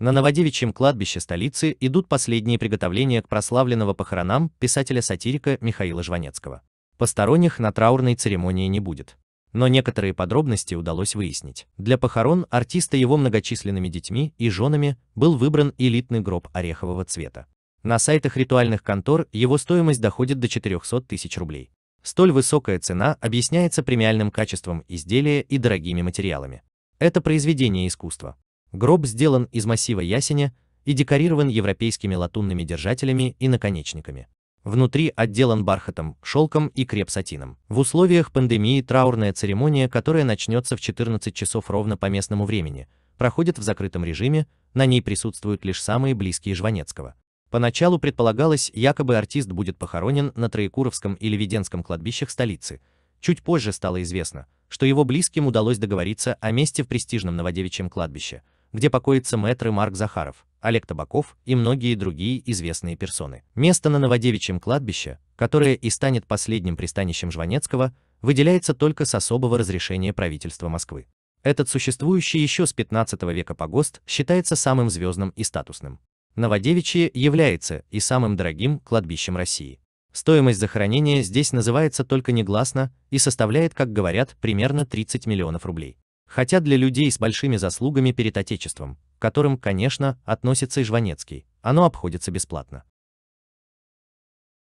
На Новодевичьем кладбище столицы идут последние приготовления к прославленного похоронам писателя-сатирика Михаила Жванецкого. Посторонних на траурной церемонии не будет. Но некоторые подробности удалось выяснить. Для похорон артиста его многочисленными детьми и женами был выбран элитный гроб орехового цвета. На сайтах ритуальных контор его стоимость доходит до 400 тысяч рублей. Столь высокая цена объясняется премиальным качеством изделия и дорогими материалами. Это произведение искусства. Гроб сделан из массива ясеня и декорирован европейскими латунными держателями и наконечниками. Внутри отделан бархатом, шелком и крепсатином. В условиях пандемии траурная церемония, которая начнется в 14 часов ровно по местному времени, проходит в закрытом режиме, на ней присутствуют лишь самые близкие Жванецкого. Поначалу предполагалось, якобы артист будет похоронен на Троекуровском или Веденском кладбищах столицы. Чуть позже стало известно, что его близким удалось договориться о месте в престижном Новодевичьем кладбище – где покоится и Марк Захаров, Олег Табаков и многие другие известные персоны. Место на Новодевичьем кладбище, которое и станет последним пристанищем Жванецкого, выделяется только с особого разрешения правительства Москвы. Этот существующий еще с 15 века погост считается самым звездным и статусным. Новодевичье является и самым дорогим кладбищем России. Стоимость захоронения здесь называется только негласно и составляет, как говорят, примерно 30 миллионов рублей. Хотя для людей с большими заслугами перед Отечеством, к которым, конечно, относится и Жванецкий, оно обходится бесплатно.